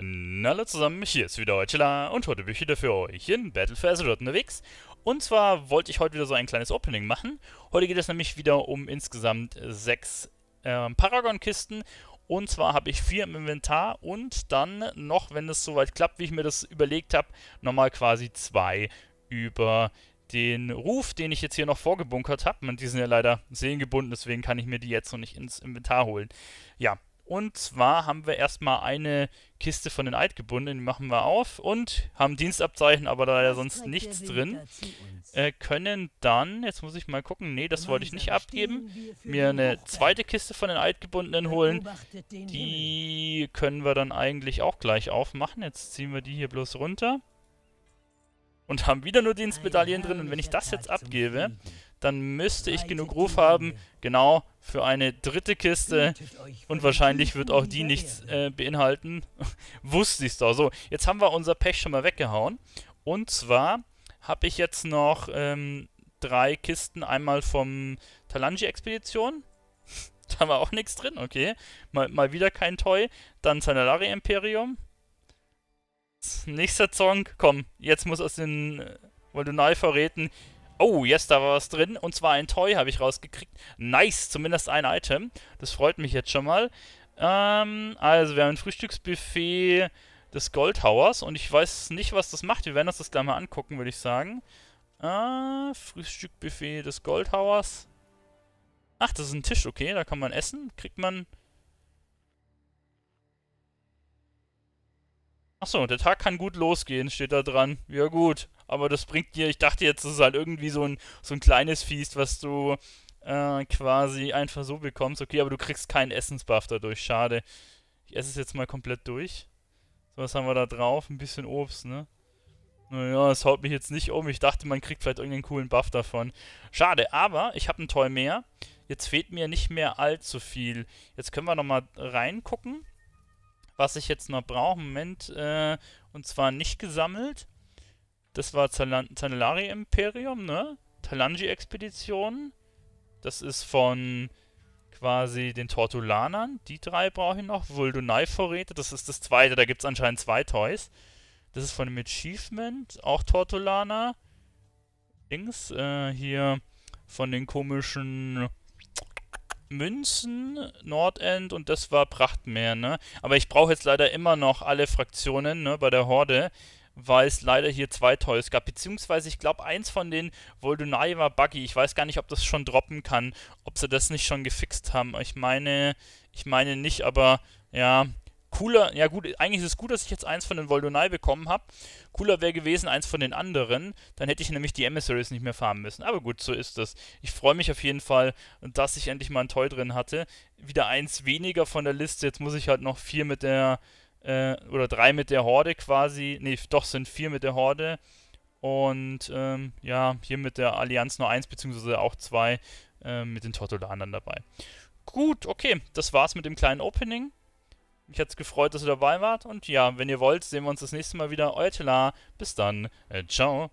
Na, hallo zusammen, hier ist wieder Euchela und heute bin ich wieder für euch in Battle for Azeroth unterwegs. Und zwar wollte ich heute wieder so ein kleines Opening machen. Heute geht es nämlich wieder um insgesamt sechs äh, Paragon-Kisten. Und zwar habe ich vier im Inventar und dann noch, wenn es soweit klappt, wie ich mir das überlegt habe, nochmal quasi zwei über den Ruf, den ich jetzt hier noch vorgebunkert habe. Und die sind ja leider seelengebunden, deswegen kann ich mir die jetzt noch nicht ins Inventar holen. Ja, und zwar haben wir erstmal eine Kiste von den Eidgebundenen, die machen wir auf und haben Dienstabzeichen, aber da ja sonst nichts drin. Äh, können dann, jetzt muss ich mal gucken, nee, das wollte ich nicht abgeben, mir eine zweite Kiste von den Eidgebundenen holen. Die können wir dann eigentlich auch gleich aufmachen. Jetzt ziehen wir die hier bloß runter. Und haben wieder nur Dienstmedaillen drin. Und wenn ich das jetzt abgebe dann müsste ich genug Ruf haben, genau, für eine dritte Kiste. Und wahrscheinlich wird auch die nichts äh, beinhalten. Wusste ich doch. So, jetzt haben wir unser Pech schon mal weggehauen. Und zwar habe ich jetzt noch ähm, drei Kisten. Einmal vom Talanji-Expedition. da war auch nichts drin, okay. Mal, mal wieder kein Toy. Dann Sanalari-Imperium. Nächster Zong. komm, jetzt muss aus den äh, Voldonai verräten, Oh, jetzt yes, da war was drin. Und zwar ein Toy habe ich rausgekriegt. Nice, zumindest ein Item. Das freut mich jetzt schon mal. Ähm, also wir haben ein Frühstücksbuffet des Goldhauers. Und ich weiß nicht, was das macht. Wir werden uns das gleich mal angucken, würde ich sagen. Äh, ah, Frühstückbuffet des Goldhauers. Ach, das ist ein Tisch, okay. Da kann man essen. Kriegt man Achso, der Tag kann gut losgehen, steht da dran. Ja gut, aber das bringt dir, ich dachte jetzt, das ist halt irgendwie so ein, so ein kleines Fiest, was du äh, quasi einfach so bekommst. Okay, aber du kriegst keinen Essensbuff dadurch, schade. Ich esse es jetzt mal komplett durch. So, was haben wir da drauf? Ein bisschen Obst, ne? Naja, es haut mich jetzt nicht um. Ich dachte, man kriegt vielleicht irgendeinen coolen Buff davon. Schade, aber ich habe einen Toll mehr. Jetzt fehlt mir nicht mehr allzu viel. Jetzt können wir nochmal reingucken was ich jetzt noch brauche, Moment, äh, und zwar nicht gesammelt. Das war Zalan Imperium, ne? Talanji-Expedition. Das ist von quasi den Tortulanern. Die drei brauche ich noch. Vuldunai-Vorräte, das ist das zweite. Da gibt es anscheinend zwei Toys. Das ist von dem Achievement, auch Tortolana. Dings, äh, hier von den komischen Münzen, Nordend und das war Prachtmeer, ne? Aber ich brauche jetzt leider immer noch alle Fraktionen, ne, bei der Horde, weil es leider hier zwei Toys gab. Beziehungsweise, ich glaube, eins von den Voldunai war Buggy. Ich weiß gar nicht, ob das schon droppen kann, ob sie das nicht schon gefixt haben. Ich meine, ich meine nicht, aber ja, cooler, ja gut, eigentlich ist es gut, dass ich jetzt eins von den Voldonai bekommen habe. Cooler wäre gewesen, eins von den anderen. Dann hätte ich nämlich die Emissaries nicht mehr farmen müssen. Aber gut, so ist das. Ich freue mich auf jeden Fall, dass ich endlich mal ein Toy drin hatte. Wieder eins weniger von der Liste. Jetzt muss ich halt noch vier mit der, äh, oder drei mit der Horde quasi. Ne, doch sind vier mit der Horde. Und ähm, ja, hier mit der Allianz nur eins, beziehungsweise auch zwei äh, mit den Tortolanern dabei. Gut, okay, das war's mit dem kleinen Opening. Mich hat's gefreut, dass ihr dabei wart. Und ja, wenn ihr wollt, sehen wir uns das nächste Mal wieder. Euer Tela. Bis dann. Äh, ciao.